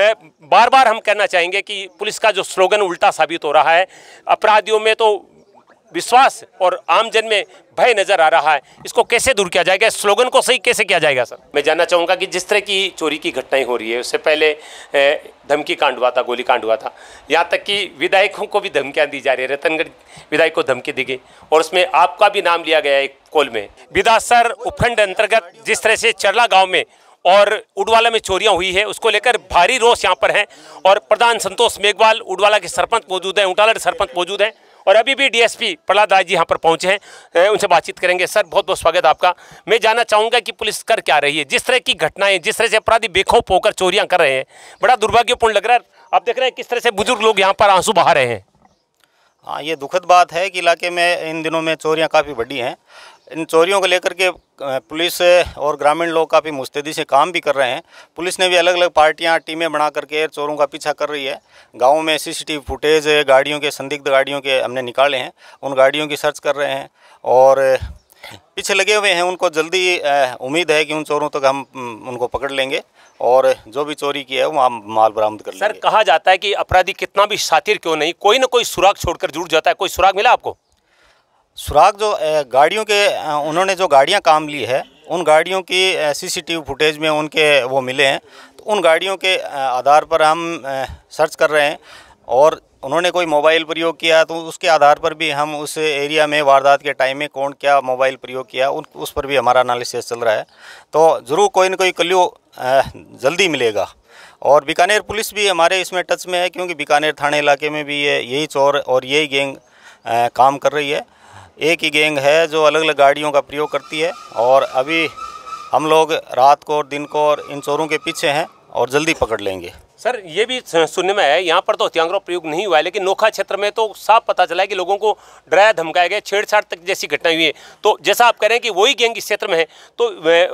बार बार हम कहना चाहेंगे कि पुलिस का जो स्लोगन उल्टा साबित हो रहा है अपराधियों में तो विश्वास और आमजन में भय नज़र आ रहा है इसको कैसे दूर किया जाएगा स्लोगन को सही कैसे किया जाएगा सर मैं जानना चाहूँगा कि जिस तरह की चोरी की घटनाएं हो रही है उससे पहले धमकी कांड हुआ था गोली कांड हुआ था यहाँ तक कि विधायकों को भी धमकियाँ दी जा रही है रतनगढ़ विधायक को धमकी दी गई और उसमें आपका भी नाम लिया गया एक कॉल में बिदासर उपखंड अंतर्गत जिस तरह से चरला गाँव में और उडवाला में चोरियां हुई है उसको लेकर भारी रोष यहाँ पर है और प्रधान संतोष मेघवाल उडवाला के सरपंच मौजूद हैं उटाला के सरपंच मौजूद हैं और अभी भी डीएसपी प्रहलाद राय जी यहाँ पर पहुँचे हैं उनसे बातचीत करेंगे सर बहुत बहुत स्वागत आपका मैं जानना चाहूँगा कि पुलिस कर क्या रही है जिस तरह की घटनाएं जिस तरह से अपराधी बेखौफ होकर चोरियाँ कर रहे हैं बड़ा दुर्भाग्यपूर्ण लग रहा है आप देख रहे हैं किस तरह से बुजुर्ग लोग यहाँ पर आंसू बहा रहे हैं हाँ ये दुखद बात है कि इलाके में इन दिनों में चोरियाँ काफ़ी बढ़ी हैं इन चोरियों को लेकर के पुलिस और ग्रामीण लोग काफ़ी मुस्तैदी से काम भी कर रहे हैं पुलिस ने भी अलग अलग पार्टियां टीमें बना करके चोरों का पीछा कर रही है गाँव में सीसीटीवी फुटेज गाड़ियों के संदिग्ध गाड़ियों के हमने निकाले हैं उन गाड़ियों की सर्च कर रहे हैं और पीछे लगे हुए हैं उनको जल्दी उम्मीद है कि उन चोरों तक हम उनको पकड़ लेंगे और जो भी चोरी की है वो हम माल बरामद कर लेंगे सर कहा जाता है कि अपराधी कितना भी शातिर क्यों नहीं कोई ना कोई सुराग छोड़कर जुड़ जाता है कोई सुराग मिला आपको सुराग जो गाड़ियों के उन्होंने जो गाड़ियां काम ली है उन गाड़ियों की सीसीटीवी फुटेज में उनके वो मिले हैं तो उन गाड़ियों के आधार पर हम सर्च कर रहे हैं और उन्होंने कोई मोबाइल प्रयोग किया तो उसके आधार पर भी हम उस एरिया में वारदात के टाइम में कौन क्या मोबाइल प्रयोग किया उन उस पर भी हमारा एनालिसिस चल रहा है तो ज़रूर कोई ना कोई कल्यू जल्दी मिलेगा और बीकानेर पुलिस भी हमारे इसमें टच में है क्योंकि बीकानेर थाने इलाके में भी ये यही चोर और यही गेंग काम कर रही है एक ही गैंग है जो अलग अलग गाड़ियों का प्रयोग करती है और अभी हम लोग रात को और दिन को और इन चोरों के पीछे हैं और जल्दी पकड़ लेंगे सर ये भी सुनने में है यहाँ पर तो हथियारों प्रयोग नहीं हुआ है लेकिन नोखा क्षेत्र में तो साफ पता चला है कि लोगों को डराया धमकाया गया छेड़छाड़ तक जैसी घटनाएं हुई है तो जैसा आप कह रहे हैं कि वही गैंग इस क्षेत्र में है तो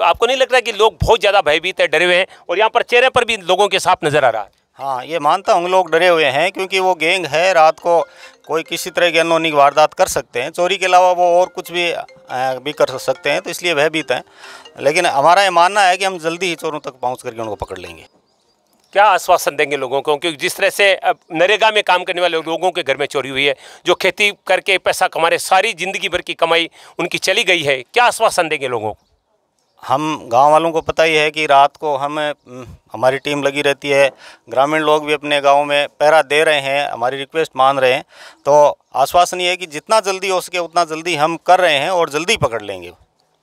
आपको नहीं लग रहा कि लोग बहुत ज़्यादा भयभीत है डरे हुए हैं और यहाँ पर चेहरे पर भी लोगों के साफ नज़र आ रहा है हाँ ये मानता हूँ लोग डरे हुए हैं क्योंकि वो गैंग है रात को कोई किसी तरह की अनोनिक वारदात कर सकते हैं चोरी के अलावा वो और कुछ भी भी कर सकते हैं तो इसलिए भयभीत हैं लेकिन हमारा ये मानना है कि हम जल्दी ही चोरों तक पहुँच करके उनको पकड़ लेंगे क्या आश्वासन देंगे लोगों को क्योंकि जिस तरह से नरेगा में काम करने वाले लोगों के घर में चोरी हुई है जो खेती करके पैसा कमा रहे सारी ज़िंदगी भर की कमाई उनकी चली गई है क्या आश्वासन देंगे लोगों को हम गांव वालों को पता ही है कि रात को हम हमारी टीम लगी रहती है ग्रामीण लोग भी अपने गांव में पैरा दे रहे हैं हमारी रिक्वेस्ट मान रहे हैं तो आश्वासन ये है कि जितना जल्दी हो सके उतना जल्दी हम कर रहे हैं और जल्दी पकड़ लेंगे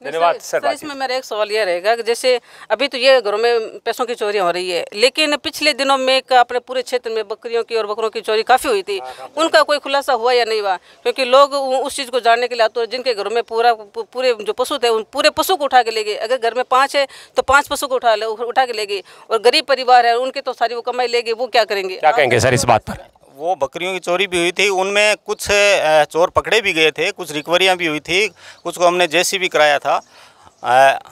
धन्यवाद सर, सर इसमें मेरा एक सवाल यह रहेगा कि जैसे अभी तो ये घरों में पैसों की चोरी हो रही है लेकिन पिछले दिनों में अपने पूरे क्षेत्र में बकरियों की और बकरों की चोरी काफ़ी हुई थी हाँ, उनका कोई खुलासा हुआ या नहीं हुआ क्योंकि लोग उस चीज़ को जानने के लिए आते हैं जिनके घरों में पूरा पूरे जो पशु थे उन पूरे पशु को उठा के लेगी अगर घर में पाँच है तो पाँच पशु को उठा उठा के लेगी और गरीब परिवार है उनके तो सारी वो कमाई लेगी वो क्या करेंगे क्या कहेंगे सर इस बात पर वो बकरियों की चोरी भी हुई थी उनमें कुछ चोर पकड़े भी गए थे कुछ रिकवरियाँ भी हुई थी कुछ को हमने जैसी भी कराया था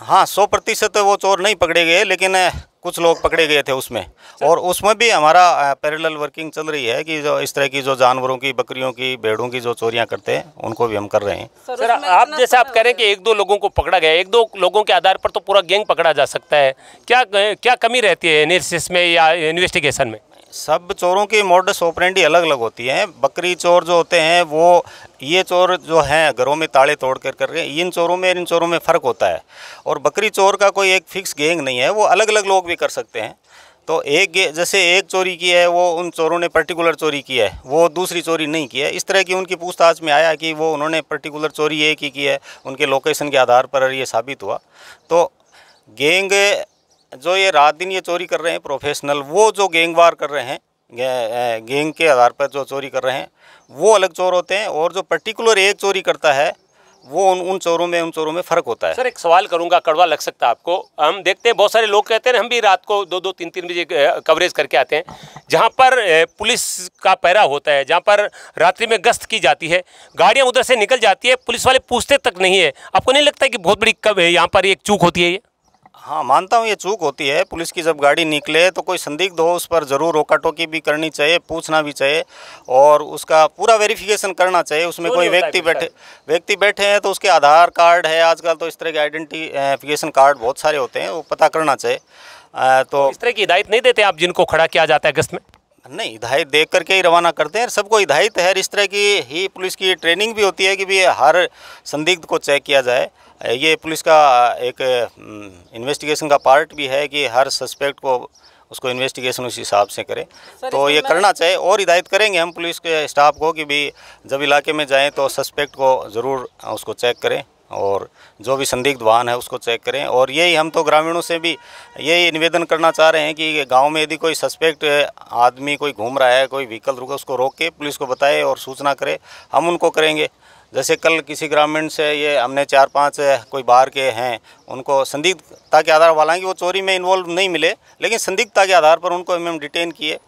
हाँ सौ प्रतिशत वो चोर नहीं पकड़े गए लेकिन कुछ लोग पकड़े गए थे उसमें अच्छा। और उसमें भी हमारा पैरेलल वर्किंग चल रही है कि जो इस तरह की जो जानवरों की बकरियों की भेड़ों की जो चोरियां करते हैं उनको भी हम कर रहे हैं सर, आप जैसे आप कह रहे हैं कि एक दो लोगों को पकड़ा गया एक दो लोगों के आधार पर तो पूरा गैंग पकड़ा जा सकता है क्या क्या कमी रहती है एन में या इन्वेस्टिगेशन में सब चोरों की मोड सोपरेंडी अलग अलग होती है बकरी चोर जो होते हैं वो ये चोर जो हैं घरों में ताले तोड़ कर कर रहे इन चोरों में इन चोरों में फ़र्क होता है और बकरी चोर का कोई एक फिक्स गैंग नहीं है वो अलग अलग लोग भी कर सकते हैं तो एक जैसे एक चोरी की है वो उन चोरों ने पर्टिकुलर चोरी की है वो दूसरी चोरी नहीं की है इस तरह की उनकी पूछताछ में आया कि वो उन्होंने पर्टिकुलर चोरी एक ही की है उनके लोकेशन के आधार पर ये साबित हुआ तो गेंग जो ये रात दिन ये चोरी कर रहे हैं प्रोफेशनल वो जो गेंग वार कर रहे हैं गेंग के आधार पर जो चोरी कर रहे हैं वो अलग चोर होते हैं और जो पर्टिकुलर एक चोरी करता है वो उन उन चोरों में उन चोरों में फर्क होता है सर एक सवाल करूंगा कड़वा लग सकता है आपको हम देखते हैं बहुत सारे लोग कहते हैं हम भी रात को दो दो तीन तीन बजे कवरेज करके आते हैं जहां पर पुलिस का पैरा होता है जहां पर रात्रि में गश्त की जाती है गाड़ियां उधर से निकल जाती है पुलिस वाले पूछते तक नहीं है आपको नहीं लगता कि बहुत बड़ी कब है यहाँ पर एक चूक होती है ये हाँ मानता हूँ ये चूक होती है पुलिस की जब गाड़ी निकले तो कोई संदिग्ध हो उस पर ज़रूर रोका टोकी भी करनी चाहिए पूछना भी चाहिए और उसका पूरा वेरिफिकेशन करना चाहिए उसमें तो कोई व्यक्ति बैठे व्यक्ति बैठे हैं तो उसके आधार कार्ड है आजकल तो इस तरह के आइडेंटिफिकेशन कार्ड बहुत सारे होते हैं वो पता करना चाहिए तो इस तरह की हिदायत नहीं देते आप जिनको खड़ा किया जाता है अगस्त में नहीं हिदायत देख करके ही रवाना करते हैं सबको हिदायत है इस तरह की ही पुलिस की ट्रेनिंग भी होती है कि भी हर संदिग्ध को चेक किया जाए ये पुलिस का एक इन्वेस्टिगेशन हम्म, का पार्ट भी है कि हर सस्पेक्ट को उसको इन्वेस्टिगेशन उस हिसाब से करें तो ये करना चाहिए और हिदायत करेंगे हम पुलिस के स्टाफ को कि भी जब इलाके में जाएं तो सस्पेक्ट को ज़रूर उसको चेक करें और जो भी संदिग्ध वाहन है उसको चेक करें और यही हम तो ग्रामीणों से भी यही निवेदन करना चाह रहे हैं कि गांव में यदि कोई सस्पेक्ट आदमी कोई घूम रहा है कोई व्हीकल रुका उसको रोक के पुलिस को बताए और सूचना करें हम उनको करेंगे जैसे कल किसी ग्रामीण से ये हमने चार पांच कोई बाहर के हैं उनको संदिग्धता के आधार वाला वो चोरी में इन्वॉल्व नहीं मिले लेकिन संदिग्धता के आधार पर उनको हम डिटेन किए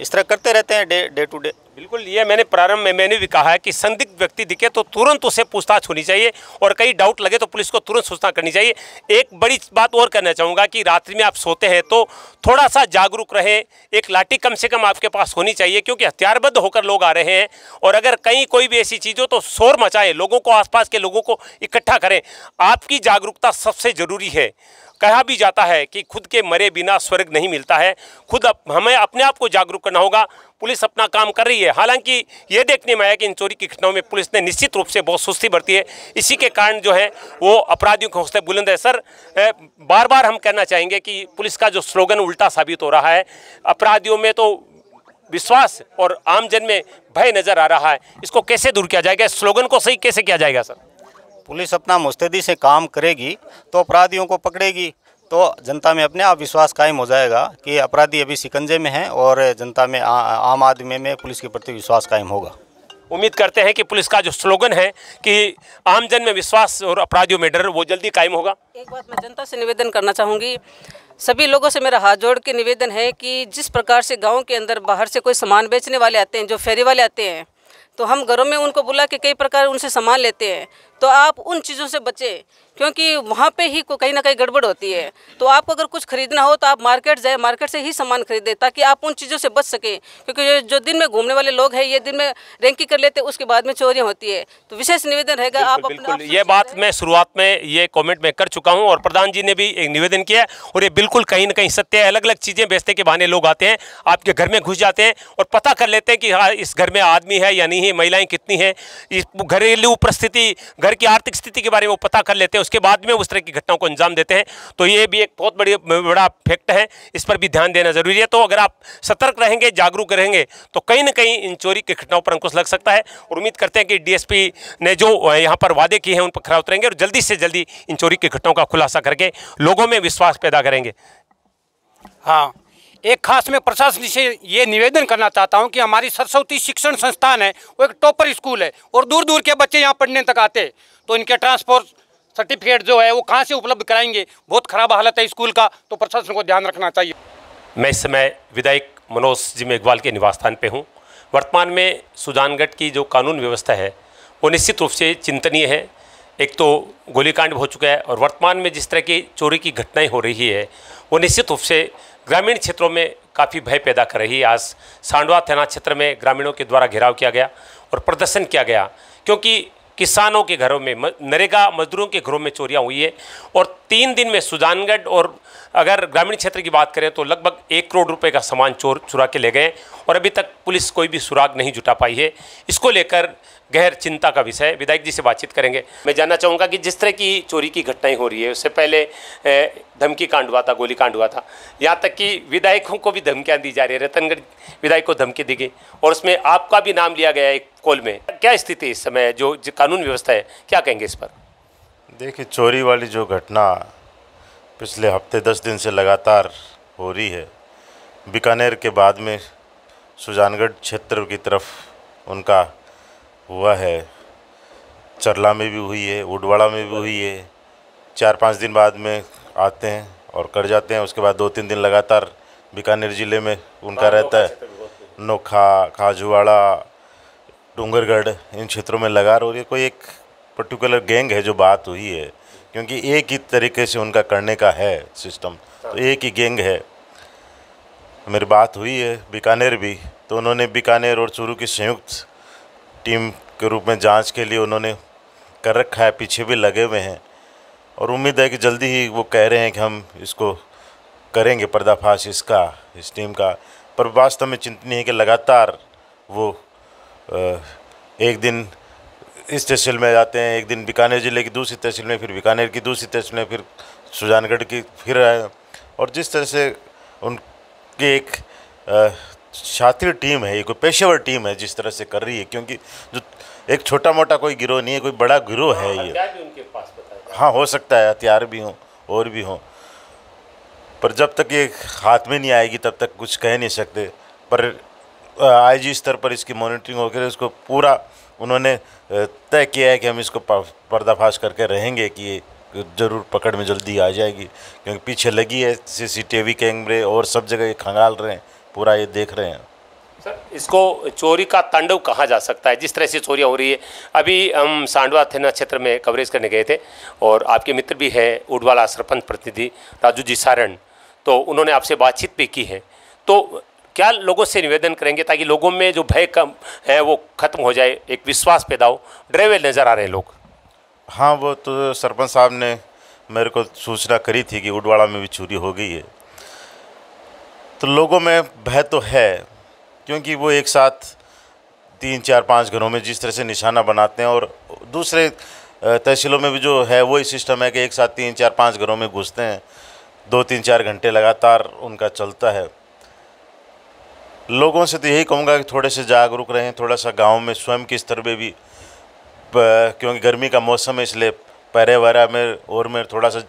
इस तरह करते रहते हैं डे डे टू डे बिल्कुल ये मैंने प्रारंभ में मैंने भी कहा है कि संदिग्ध व्यक्ति दिखे तो तुरंत उसे पूछताछ होनी चाहिए और कहीं डाउट लगे तो पुलिस को तुरंत सूचना करनी चाहिए एक बड़ी बात और करना चाहूँगा कि रात्रि में आप सोते हैं तो थोड़ा सा जागरूक रहें एक लाठी कम से कम आपके पास होनी चाहिए क्योंकि हथियारबद्ध होकर लोग आ रहे हैं और अगर कहीं कोई भी ऐसी चीज़ हो तो शोर मचाएं लोगों को आसपास के लोगों को इकट्ठा करें आपकी जागरूकता सबसे ज़रूरी है कहा भी जाता है कि खुद के मरे बिना स्वर्ग नहीं मिलता है खुद अप, हमें अपने आप को जागरूक करना होगा पुलिस अपना काम कर रही है हालांकि ये देखने में आया कि इन चोरी की घटनाओं में पुलिस ने निश्चित रूप से बहुत सुस्ती बरती है इसी के कारण जो है वो अपराधियों के हौसले बुलंद है सर बार बार हम कहना चाहेंगे कि पुलिस का जो स्लोगन उल्टा साबित हो रहा है अपराधियों में तो विश्वास और आमजन में भय नज़र आ रहा है इसको कैसे दूर किया जाएगा स्लोगन को सही कैसे किया जाएगा सर पुलिस अपना मुस्तैदी से काम करेगी तो अपराधियों को पकड़ेगी तो जनता में अपने आप विश्वास कायम हो जाएगा कि अपराधी अभी सिकंजे में हैं और जनता में आ, आम आदमी में पुलिस के प्रति विश्वास कायम होगा उम्मीद करते हैं कि पुलिस का जो स्लोगन है कि आम जन में विश्वास और अपराधियों में डर वो जल्दी कायम होगा एक बात मैं जनता से निवेदन करना चाहूँगी सभी लोगों से मेरा हाथ जोड़ के निवेदन है कि जिस प्रकार से गाँव के अंदर बाहर से कोई सामान बेचने वाले आते हैं जो फेरी वाले आते हैं तो हम घरों में उनको बुला के कई प्रकार उनसे सामान लेते हैं तो आप उन चीज़ों से बचें क्योंकि वहाँ पे ही कहीं ना कहीं गड़बड़ होती है तो आपको अगर कुछ खरीदना हो तो आप मार्केट जाए मार्केट से ही सामान खरीदे ताकि आप उन चीज़ों से बच सकें क्योंकि जो दिन में घूमने वाले लोग हैं ये दिन में रैंकिंग कर लेते हैं उसके बाद में चोरियाँ होती है तो विशेष निवेदन रहेगा आप अपने ये बात मैं शुरुआत में ये कॉमेंट में कर चुका हूँ और प्रधान जी ने भी एक निवेदन किया है और ये बिल्कुल कहीं ना कहीं सत्य है अलग अलग चीज़ें बेचते के बहाने लोग आते हैं आपके घर में घुस जाते हैं और पता कर लेते हैं कि हाँ इस घर में आदमी है या नहीं है महिलाएं कितनी हैं इस घरेलू परिस्थिति घर की आर्थिक स्थिति के बारे में वो पता कर लेते हैं उसके बाद में उस तरह की घटनाओं को अंजाम देते हैं तो ये भी एक बहुत बड़ी बड़ा फैक्ट है इस पर भी ध्यान देना जरूरी है तो अगर आप सतर्क रहेंगे जागरूक रहेंगे तो कहीं ना कहीं इन चोरी की घटनाओं पर अंकुश लग सकता है और उम्मीद करते हैं कि डीएसपी ने जो यहाँ पर वादे किए हैं उन पर खरा उतरेंगे और जल्दी से जल्दी इन चोरी की घटनाओं का खुलासा करके लोगों में विश्वास पैदा करेंगे हाँ एक खास में प्रशासन से ये निवेदन करना चाहता हूँ कि हमारी सरस्वती शिक्षण संस्थान है वो एक टॉपर स्कूल है और दूर दूर के बच्चे यहाँ पढ़ने तक आते तो इनके ट्रांसपोर्ट सर्टिफिकेट जो है वो कहाँ से उपलब्ध कराएंगे बहुत खराब हालत है स्कूल का तो प्रशासन को ध्यान रखना चाहिए मैं इस समय विधायक मनोज जी मेघवाल के निवास स्थान पर हूँ वर्तमान में सुजानगढ़ की जो कानून व्यवस्था है वो निश्चित रूप से चिंतनीय है एक तो गोलीकांड हो चुका है और वर्तमान में जिस तरह की चोरी की घटनाएं हो रही है वो निश्चित रूप से ग्रामीण क्षेत्रों में काफ़ी भय पैदा कर रही है आज सांडवा थाना क्षेत्र में ग्रामीणों के द्वारा घेराव किया गया और प्रदर्शन किया गया क्योंकि किसानों के घरों में नरेगा मजदूरों के घरों में चोरियाँ हुई है और तीन दिन में सुजानगढ़ और अगर ग्रामीण क्षेत्र की बात करें तो लगभग एक करोड़ रुपए का सामान चोर चुरा के ले गए और अभी तक पुलिस कोई भी सुराग नहीं जुटा पाई है इसको लेकर गहर चिंता का विषय विधायक जी से बातचीत करेंगे मैं जानना चाहूँगा कि जिस तरह की चोरी की घटनाएं हो रही है उससे पहले धमकी कांड हुआ था गोली कांड हुआ था यहाँ तक कि विधायकों को भी धमकियाँ दी जा रही है रतनगढ़ विधायक को धमकी दी गई और उसमें आपका भी नाम लिया गया एक कॉल में क्या स्थिति इस समय जो, जो कानून व्यवस्था है क्या कहेंगे इस पर देखिए चोरी वाली जो घटना पिछले हफ्ते दस दिन से लगातार हो रही है बीकानेर के बाद में सुजानगढ़ क्षेत्र की तरफ उनका हुआ है चरला में भी हुई है उडवाड़ा में भी हुई है चार पाँच दिन बाद में आते हैं और कर जाते हैं उसके बाद दो तीन दिन लगातार बीकानेर ज़िले में उनका हाँ, रहता है नोखा खाजुवाड़ा डूंगरगढ़ इन क्षेत्रों में लगा रही है कोई एक पर्टिकुलर गैंग है जो बात हुई है क्योंकि एक ही तरीके से उनका करने का है सिस्टम तो एक ही गेंग है मेरी बात हुई है बीकानेर भी तो उन्होंने बीकानेर और चूरू की संयुक्त टीम के रूप में जांच के लिए उन्होंने कर रखा है पीछे भी लगे हुए हैं और उम्मीद है कि जल्दी ही वो कह रहे हैं कि हम इसको करेंगे पर्दाफाश इसका इस टीम का पर वास्तव में चिंतनी है कि लगातार वो एक दिन इस तहसील में जाते हैं एक दिन बीकानेर ज़िले की दूसरी तहसील में फिर बीकानेर की दूसरी तहसील में फिर सुजानगढ़ की फिर आए और जिस तरह से उनकी एक शातिर टीम है ये कोई पेशेवर टीम है जिस तरह से कर रही है क्योंकि जो एक छोटा मोटा कोई गिरोह नहीं है कोई बड़ा गिरोह है ये हाँ हो सकता है हथियार भी हों और भी हों पर जब तक ये हाथ में नहीं आएगी तब तक कुछ कह नहीं सकते पर आईजी स्तर पर इसकी मॉनिटरिंग होकर इसको पूरा उन्होंने तय किया है कि हम इसको पर्दाफाश करके रहेंगे कि ज़रूर पकड़ में जल्दी आ जाएगी क्योंकि पीछे लगी है सीसीटीवी कैमरे और सब जगह ये खंगाल रहे हैं पूरा ये देख रहे हैं सर इसको चोरी का तांडव कहा जा सकता है जिस तरह से चोरियाँ हो रही है अभी हम सांडवा थाना क्षेत्र में कवरेज करने गए थे और आपके मित्र भी हैं उडवाला सरपंच प्रतिनिधि राजू जी सारण तो उन्होंने आपसे बातचीत भी की है तो क्या लोगों से निवेदन करेंगे ताकि लोगों में जो भय कम है वो खत्म हो जाए एक विश्वास पैदा हो ड्रेवे नज़र आ रहे हैं लोग हाँ वो तो सरपंच साहब ने मेरे को सूचना करी थी कि उडवाड़ा में भी चोरी हो गई है तो लोगों में भय तो है क्योंकि वो एक साथ तीन चार पाँच घरों में जिस तरह से निशाना बनाते हैं और दूसरे तहसीलों में भी जो है वही सिस्टम है कि एक साथ तीन चार पाँच घरों में घुसते हैं दो तीन चार घंटे लगातार उनका चलता है लोगों से तो यही कहूँगा कि थोड़े से जागरूक रहें थोड़ा सा गांव में स्वयं के स्तर पर भी क्योंकि गर्मी का मौसम है इसलिए पैरे में और में थोड़ा सा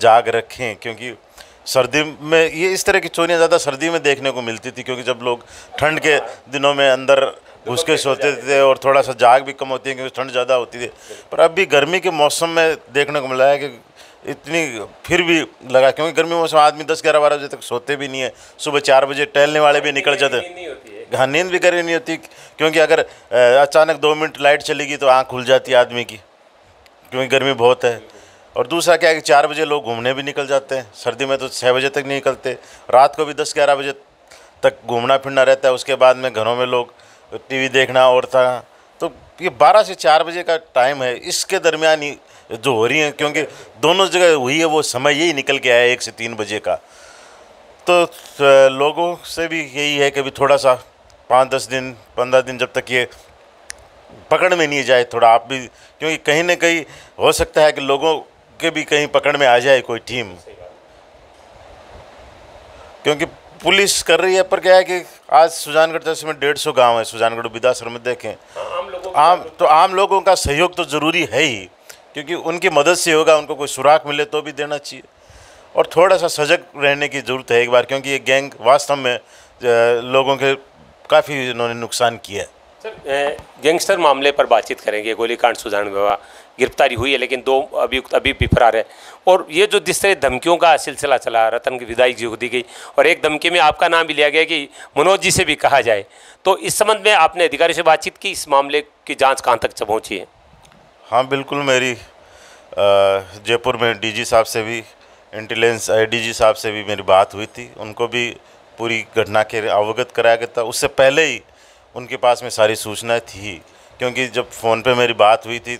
जाग रखें क्योंकि सर्दी में ये इस तरह की चोरियाँ ज़्यादा सर्दी में देखने को मिलती थी क्योंकि जब लोग ठंड के दिनों में अंदर घुस के सोते थे और थोड़ा सा जाग भी कम होती है क्योंकि ठंड ज़्यादा होती थी पर अब भी गर्मी के मौसम में देखने को मिला है कि इतनी फिर भी लगा क्योंकि गर्मी मौसम आदमी दस ग्यारह बारह बजे तक सोते भी नहीं है सुबह चार बजे टहलने वाले भी निकल जाते हाँ नींद भी गर्मी नहीं होती क्योंकि अगर अचानक दो मिनट लाइट चलेगी तो आँख खुल जाती है आदमी की क्योंकि गर्मी बहुत है और दूसरा क्या है कि चार बजे लोग घूमने भी निकल जाते हैं सर्दी में तो छः बजे तक नहीं निकलते रात को भी दस ग्यारह बजे तक घूमना फिरना रहता है उसके बाद में घरों में लोग टीवी देखना और था तो ये बारह से चार बजे का टाइम है इसके दरमियान ही जो हो रही हैं क्योंकि दोनों जगह हुई है वो समय यही निकल के आया एक से तीन बजे का तो, तो लोगों से भी यही है कि भी थोड़ा सा पाँच दस दिन पंद्रह दिन जब तक ये पकड़ में नहीं जाए थोड़ा आप भी क्योंकि कहीं ना कहीं हो सकता है कि लोगों के भी कहीं पकड़ में आ जाए कोई टीम क्योंकि पुलिस कर रही है पर क्या है कि आज सुजानगढ़ जैसे में डेढ़ सौ गाँव है सुजानगढ़ बिदासर में देखें हाँ, आम तो आम लोगों का सहयोग तो ज़रूरी है ही क्योंकि उनकी मदद से होगा उनको कोई सुराख मिले तो भी देना चाहिए और थोड़ा सा सजग रहने की ज़रूरत है एक बार क्योंकि ये गैंग वास्तव में लोगों के काफ़ी इन्होंने नुकसान किया है सर गैंगस्टर मामले पर बातचीत करेंगे गोलीकांड सुधारण विवाह गिरफ्तारी हुई है लेकिन दो अभियुक्त अभी भी फरार है और ये जो जिस तरह धमकियों का सिलसिला चला रतन की विदाई जी को दी गई और एक धमकी में आपका नाम भी लिया गया कि मनोज जी से भी कहा जाए तो इस संबंध में आपने अधिकारी से बातचीत की इस मामले की जाँच कहाँ तक पहुँची है हाँ बिल्कुल मेरी जयपुर में डीजी साहब से भी इंटेलिजेंस आईडीजी साहब से भी मेरी बात हुई थी उनको भी पूरी घटना के अवगत कराया गया था उससे पहले ही उनके पास में सारी सूचनाएं थी क्योंकि जब फ़ोन पे मेरी बात हुई थी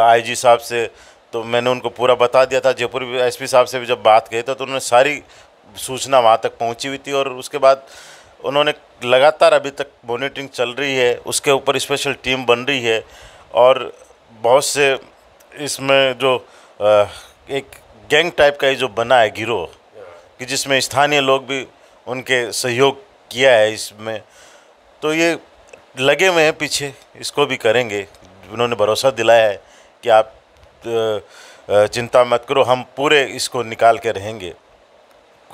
आईजी साहब से तो मैंने उनको पूरा बता दिया था जयपुर एसपी साहब से भी जब बात कही तो, तो उन्होंने सारी सूचना वहाँ तक पहुँची हुई थी और उसके बाद उन्होंने लगातार अभी तक मोनिटरिंग चल रही है उसके ऊपर स्पेशल टीम बन रही है और बहुत से इसमें जो एक गैंग टाइप का ये जो बना है गिरोह कि जिसमें स्थानीय लोग भी उनके सहयोग किया है इसमें तो ये लगे हुए हैं पीछे इसको भी करेंगे उन्होंने भरोसा दिलाया है कि आप चिंता मत करो हम पूरे इसको निकाल के रहेंगे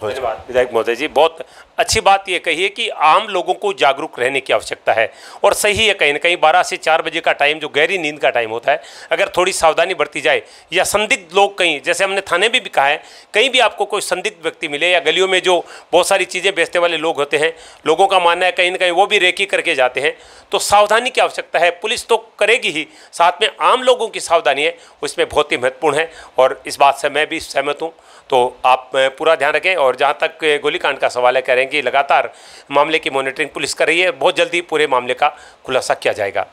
धन्यवाद विधायक महोदय जी बहुत अच्छी बात यह कही है कि आम लोगों को जागरूक रहने की आवश्यकता है और सही है कहीं ना कहीं बारह से चार बजे का टाइम जो गहरी नींद का टाइम होता है अगर थोड़ी सावधानी बरती जाए या संदिग्ध लोग कहीं जैसे हमने थाने भी, भी कहा है कहीं भी आपको कोई संदिग्ध व्यक्ति मिले या गलियों में जो बहुत सारी चीज़ें बेचने वाले लोग होते हैं लोगों का मानना है कहीं ना कहीं वो भी रेकी करके जाते हैं तो सावधानी की आवश्यकता है पुलिस तो करेगी ही साथ में आम लोगों की सावधानी है उसमें बहुत ही महत्वपूर्ण है और इस बात से मैं भी सहमत हूँ तो आप पूरा ध्यान रखें और जहाँ तक गोलीकांड का सवाल है कह रहे रहेंगी लगातार मामले की मॉनिटरिंग पुलिस कर रही है बहुत जल्दी पूरे मामले का खुलासा किया जाएगा